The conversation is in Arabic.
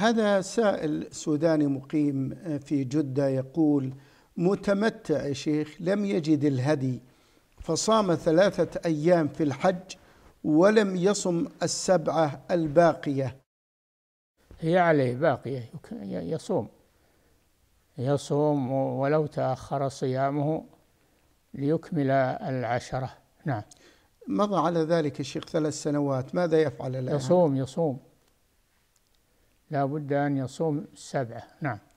هذا سائل سوداني مقيم آه، في جدة يقول متمتع يا شيخ لم يجد الهدي فصام ثلاثة أيام في الحج ولم يصم السبعة الباقية هي عليه باقية يصوم يصوم ولو تأخر صيامه ليكمل العشرة نعم مضى على ذلك الشيخ ثلاث سنوات ماذا يفعل الآن؟ يصوم يصوم لا بد أن يصوم السبعة نعم